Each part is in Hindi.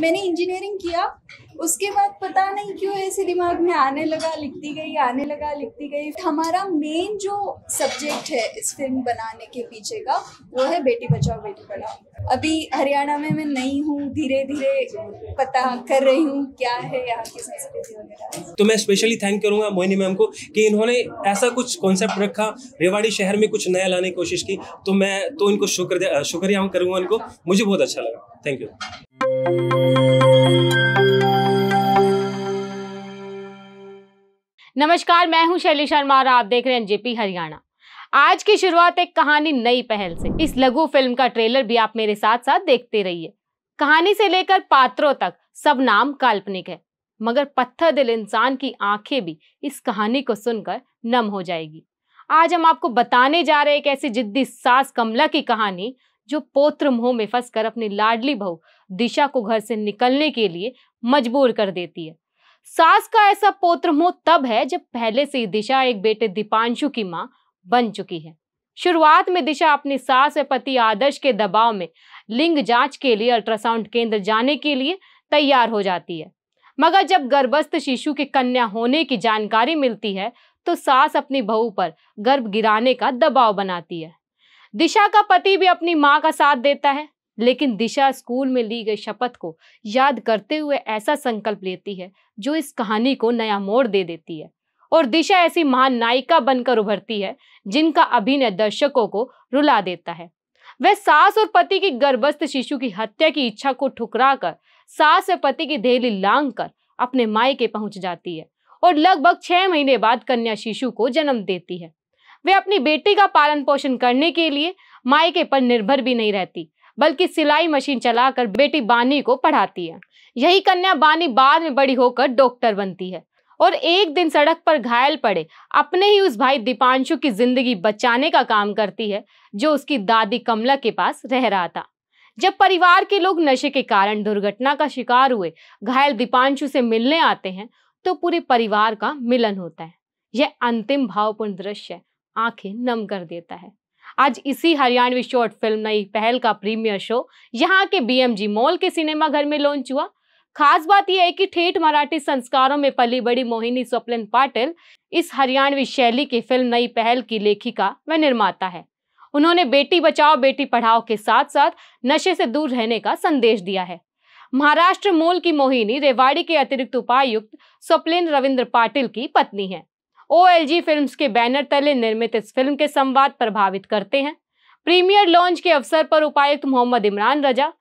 मैंने इंजीनियरिंग किया उसके बाद पता नहीं क्यों ऐसे दिमाग में आने लगा लिखती गई आने लगा लिखती गई हमारा मेन जो सब्जेक्ट है इस फिल्म बनाने के पीछे का वो है बेटी बचाओ बेटी पढ़ाओ अभी हरियाणा में मैं नई हूँ धीरे धीरे पता कर रही हूँ क्या है यहाँ की संस्कृति तो मैं स्पेशली थैंक करूँगा मोहिनी मैम को कि इन्होंने ऐसा कुछ कॉन्सेप्ट रखा रेवाड़ी शहर में कुछ नया लाने की कोशिश की तो मैं तो इनको शुक्र शुक्रिया करूँगा इनको मुझे बहुत अच्छा लगा थैंक यू नमस्कार मैं हूं शैली शर्मा और आप देख रहे हैं जेपी हरियाणा आज की शुरुआत एक कहानी नई पहल से इस लघु फिल्म का ट्रेलर भी आप मेरे साथ साथ देखते रहिए कहानी से लेकर पात्रों तक सब नाम काल्पनिक है मगर पत्थर दिल इंसान की आंखें भी इस कहानी को सुनकर नम हो जाएगी आज हम आपको बताने जा रहे हैं एक ऐसी जिद्दी सास कमला की कहानी जो पोत्र मोह में फंसकर अपनी लाडली बहू दिशा को घर से निकलने के लिए मजबूर कर देती है सास का ऐसा पोत्र मोह तब है जब पहले से ही दिशा एक बेटे दीपांशु की मां बन चुकी है शुरुआत में दिशा अपनी सास व पति आदर्श के दबाव में लिंग जांच के लिए अल्ट्रासाउंड केंद्र जाने के लिए तैयार हो जाती है मगर जब गर्भस्थ शिशु के कन्या होने की जानकारी मिलती है तो सास अपनी बहू पर गर्भ गिराने का दबाव बनाती है दिशा का पति भी अपनी माँ का साथ देता है लेकिन दिशा स्कूल में ली गई शपथ को याद करते हुए ऐसा संकल्प लेती है जो इस कहानी को नया मोड़ दे देती है और दिशा ऐसी महान नायिका बनकर उभरती है जिनका अभिनय दर्शकों को रुला देता है वह सास और पति की गर्भस्थ शिशु की हत्या की इच्छा को ठुकरा कर सास और पति की देहली लांग कर अपने के पहुंच जाती है और लगभग छह महीने बाद कन्या शिशु को जन्म देती है वे अपनी बेटी का पालन पोषण करने के लिए मायके पर निर्भर भी नहीं रहती बल्कि सिलाई मशीन चलाकर बेटी बानी को पढ़ाती है यही कन्या बानी बाद में बड़ी होकर डॉक्टर बनती है और एक दिन सड़क पर घायल पड़े अपने ही उस भाई दीपांशु की जिंदगी बचाने का काम करती है जो उसकी दादी कमला के पास रह रहा था जब परिवार के लोग नशे के कारण दुर्घटना का शिकार हुए घायल दीपांशु से मिलने आते हैं तो पूरे परिवार का मिलन होता है यह अंतिम भावपूर्ण दृश्य है आंखें नम कर देता है आज इसी हरियाणवी शॉर्ट फिल्म नई पहल का प्रीमियर शो यहाँ के बीएमजी मॉल के सिनेमा घर में लॉन्च हुआ खास बात यह है कि ठेठ मराठी संस्कारों में पली बड़ी मोहिनी स्वप्निन पाटिल इस हरियाणवी शैली की फिल्म नई पहल की लेखिका व निर्माता है उन्होंने बेटी बचाओ बेटी पढ़ाओ के साथ साथ नशे से दूर रहने का संदेश दिया है महाराष्ट्र मूल की मोहिनी रेवाड़ी के अतिरिक्त उपायुक्त स्वप्निन रविंद्र पाटिल की पत्नी है ओएलजी फिल्म्स के बैनर तले निर्मित इस फिल्म के संवाद प्रभावित करते हैं प्रीमियर लॉन्च के अवसर पर उपायुक्त मोहम्मद इमरान रजा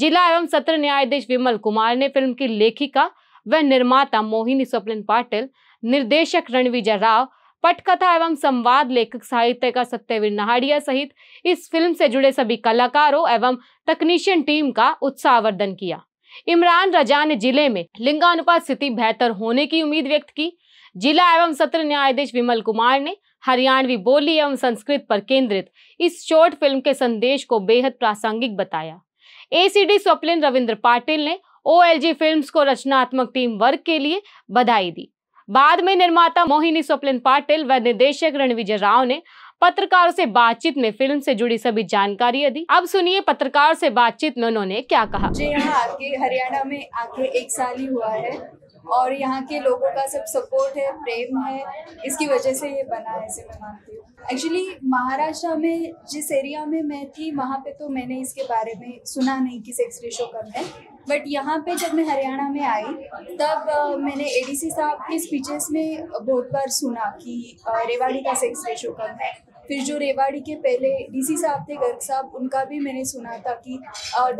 जिला एवं सत्र न्यायाधीश विमल कुमार ने फिल्म की लेखिका व निर्माता मोहिनी स्वप्न पाटिल निर्देशक रणविजय राव पटकथा एवं संवाद लेखक साहित्यकार सत्यवीर नहाड़िया सहित इस फिल्म से जुड़े सभी कलाकारों एवं तकनीशियन टीम का उत्साहवर्धन किया इमरान रजा ने जिले में लिंगानुपात स्थिति बेहतर होने की उम्मीद व्यक्त की जिला एवं सत्र न्यायाधीश विमल कुमार ने हरियाणवी बोली एवं संस्कृत पर केंद्रित इस शॉर्ट फिल्म के संदेश को बेहद प्रासंगिक बताया एसीडी स्वप्निन रविंद्र पाटिल ने ओएलजी फिल्म्स को रचनात्मक टीम वर्क के लिए बधाई दी बाद में निर्माता मोहिनी स्वप्निन पाटिल व निर्देशक रणविजय राव ने पत्रकारों से बातचीत में फिल्म से जुड़ी सभी जानकारी दी अब सुनिए पत्रकार से बातचीत में उन्होंने क्या कहा जी हाँ आके हरियाणा में आके एक साल ही हुआ है और यहाँ के लोगों का सब सपोर्ट है प्रेम है इसकी वजह से ये बना है ऐसे मैं मानती हूँ एक्चुअली महाराष्ट्र में जिस एरिया में मैं थी वहाँ पे तो मैंने इसके बारे में सुना नहीं कि सेक्स रेशो कम है बट यहाँ पे जब मैं हरियाणा में आई तब मैंने एडीसी साहब के स्पीचेस में बहुत बार सुना कि रेवाड़ी का सेक्स रेशो कम है फिर जो रेवाड़ी के पहले डीसी साहब थे गर्ग साहब उनका भी मैंने सुना था कि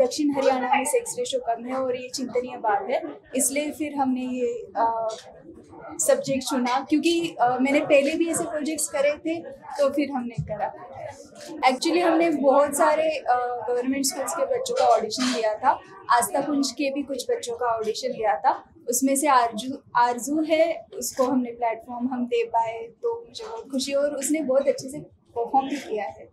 दक्षिण हरियाणा में सेक्स रेशो कम है और ये चिंतनीय बात है इसलिए फिर हमने ये सब्जेक्ट चुना क्योंकि आ, मैंने पहले भी ऐसे प्रोजेक्ट्स करे थे तो फिर हमने करा एक्चुअली हमने बहुत सारे गवर्नमेंट स्कूल्स के बच्चों का ऑडिशन दिया था आस्था कुंज के भी कुछ बच्चों का ऑडिशन दिया था उसमें से आरजू आरजू है उसको हमने प्लेटफॉर्म हम दे पाए तो मुझे बहुत खुशी और उसने बहुत अच्छे से परफॉर्म भी किया है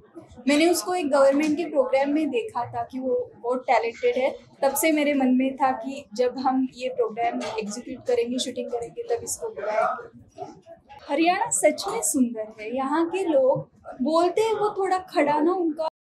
मैंने उसको एक गवर्नमेंट के प्रोग्राम में देखा था कि वो बहुत टैलेंटेड है तब से मेरे मन में था कि जब हम ये प्रोग्राम एग्जीक्यूट करेंगे शूटिंग करेंगे तब इसको बुलाएंगे हरियाणा सच में सुंदर है यहाँ के लोग बोलते हैं वो थोड़ा खड़ा ना उनका